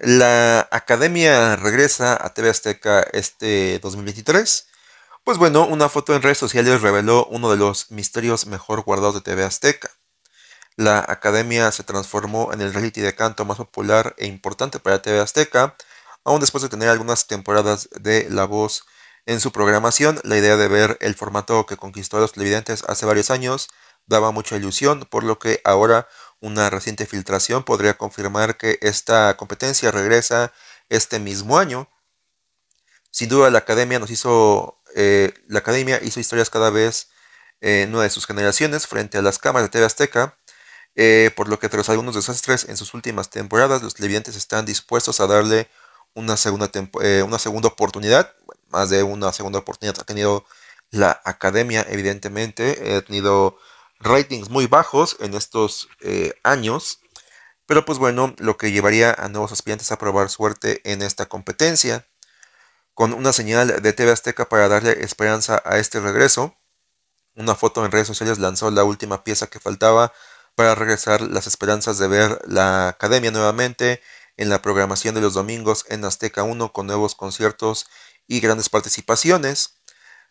la academia regresa a TV Azteca este 2023. Pues bueno, una foto en redes sociales reveló uno de los misterios mejor guardados de TV Azteca. La academia se transformó en el reality de canto más popular e importante para TV Azteca, aún después de tener algunas temporadas de La Voz en su programación. La idea de ver el formato que conquistó a los televidentes hace varios años daba mucha ilusión, por lo que ahora una reciente filtración podría confirmar que esta competencia regresa este mismo año. Sin duda la academia nos hizo, eh, la academia hizo historias cada vez en una de sus generaciones frente a las cámaras de TV Azteca, eh, por lo que tras algunos desastres en sus últimas temporadas, los televidentes están dispuestos a darle una segunda, eh, una segunda oportunidad, más de una segunda oportunidad ha tenido la academia, evidentemente, ha tenido ratings muy bajos en estos eh, años, pero pues bueno, lo que llevaría a nuevos aspirantes a probar suerte en esta competencia. Con una señal de TV Azteca para darle esperanza a este regreso, una foto en redes sociales lanzó la última pieza que faltaba para regresar las esperanzas de ver la academia nuevamente en la programación de los domingos en Azteca 1 con nuevos conciertos y grandes participaciones.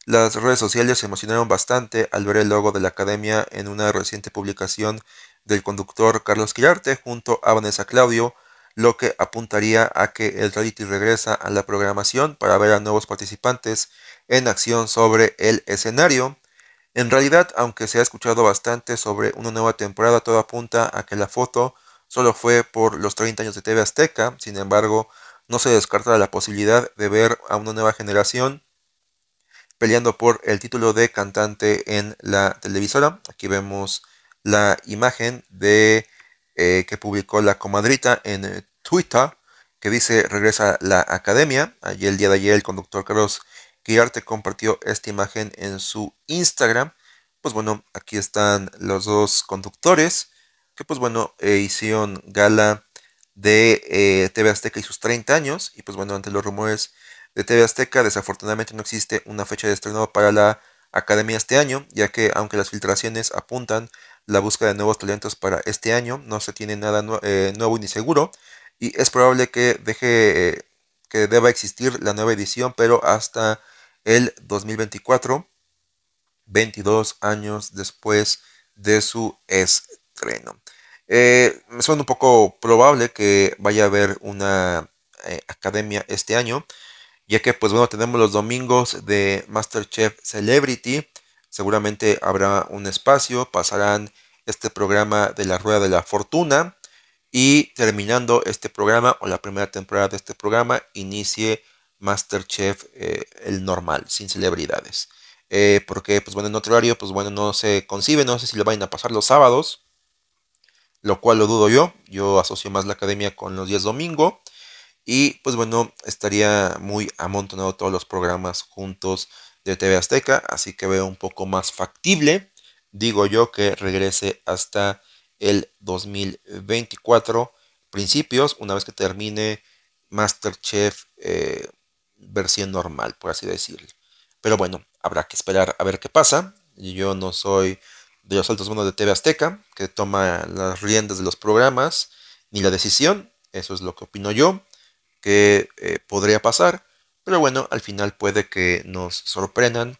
Las redes sociales se emocionaron bastante al ver el logo de la academia en una reciente publicación del conductor Carlos Quirarte junto a Vanessa Claudio, lo que apuntaría a que el reality regresa a la programación para ver a nuevos participantes en acción sobre el escenario. En realidad, aunque se ha escuchado bastante sobre una nueva temporada, todo apunta a que la foto solo fue por los 30 años de TV Azteca, sin embargo, no se descarta la posibilidad de ver a una nueva generación peleando por el título de cantante en la televisora. Aquí vemos la imagen de eh, que publicó la comadrita en Twitter, que dice regresa la academia. Ayer, el día de ayer, el conductor Carlos Guiarte compartió esta imagen en su Instagram. Pues bueno, aquí están los dos conductores que pues bueno, eh, hicieron gala de eh, TV Azteca y sus 30 años. Y pues bueno, ante los rumores de TV Azteca, desafortunadamente no existe una fecha de estreno para la academia este año, ya que aunque las filtraciones apuntan la búsqueda de nuevos talentos para este año, no se tiene nada eh, nuevo ni seguro. Y es probable que deje eh, que deba existir la nueva edición, pero hasta el 2024, 22 años después de su estreno. Eh, me suena un poco probable que vaya a haber una eh, academia este año, ya que pues bueno, tenemos los domingos de MasterChef Celebrity, seguramente habrá un espacio, pasarán este programa de la Rueda de la Fortuna y terminando este programa o la primera temporada de este programa, inicie MasterChef eh, el normal, sin celebridades. porque pues bueno, en otro horario pues bueno, no se concibe, no sé si lo vayan a pasar los sábados lo cual lo dudo yo. Yo asocio más la academia con los días domingo. Y pues bueno, estaría muy amontonado todos los programas juntos de TV Azteca, así que veo un poco más factible, digo yo, que regrese hasta el 2024 principios, una vez que termine Masterchef eh, versión normal, por así decirlo. Pero bueno, habrá que esperar a ver qué pasa. Yo no soy de los altos de TV Azteca, que toma las riendas de los programas, ni la decisión, eso es lo que opino yo, que eh, podría pasar, pero bueno, al final puede que nos sorprendan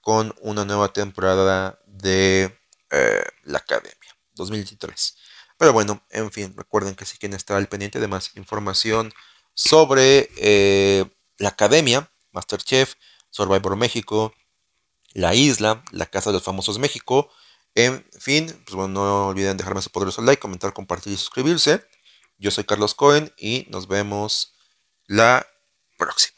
con una nueva temporada de eh, la Academia 2023. Pero bueno, en fin, recuerden que si quieren estar al pendiente de más información sobre eh, la Academia, Masterchef, Survivor México, La Isla, La Casa de los Famosos México, en fin, pues bueno, no olviden dejarme su poderoso like, comentar, compartir y suscribirse. Yo soy Carlos Cohen y nos vemos la próxima.